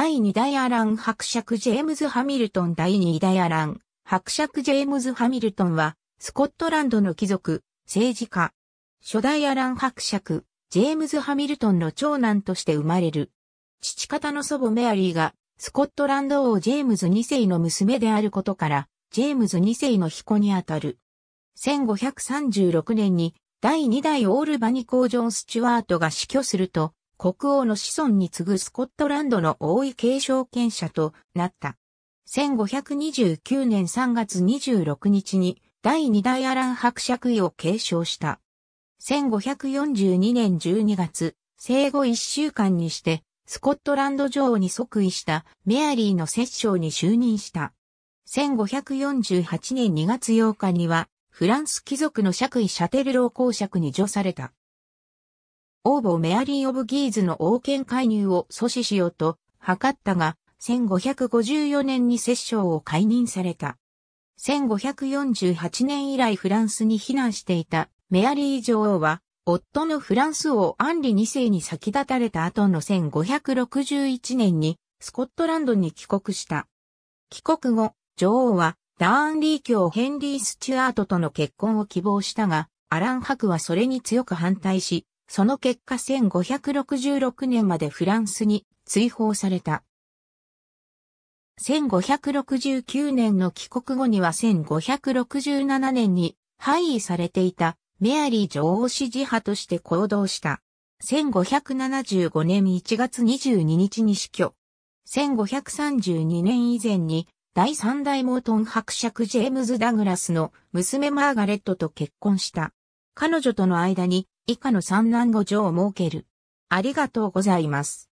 第2代アラン伯爵ジェームズ・ハミルトン第2代アラン伯爵ジェームズ・ハミルトンは、スコットランドの貴族、政治家。初代アラン伯爵、ジェームズ・ハミルトンの長男として生まれる。父方の祖母メアリーが、スコットランド王ジェームズ2世の娘であることから、ジェームズ2世の彦にあたる。1536年に、第2代オールバニコー・ジョン・スチュワートが死去すると、国王の子孫に次ぐスコットランドの王位継承権者となった。1529年3月26日に第2代アラン伯爵位を継承した。1542年12月、生後1週間にして、スコットランド女王に即位したメアリーの摂政に就任した。1548年2月8日には、フランス貴族の爵位シャテルロー公爵に除された。王母メアリー・オブ・ギーズの王権介入を阻止しようと図ったが、1554年に摂政を解任された。1548年以来フランスに避難していたメアリー女王は、夫のフランス王アンリ2世に先立たれた後の1561年にスコットランドに帰国した。帰国後、女王はダーンリー教ヘンリー・スチュアートとの結婚を希望したが、アラン・ハクはそれに強く反対し、その結果1566年までフランスに追放された。1569年の帰国後には1567年に廃位されていたメアリー女王支持派として行動した。1575年1月22日に死去。1532年以前に第三代モートン伯爵ジェームズ・ダグラスの娘マーガレットと結婚した。彼女との間に以下の三男五女を設ける。ありがとうございます。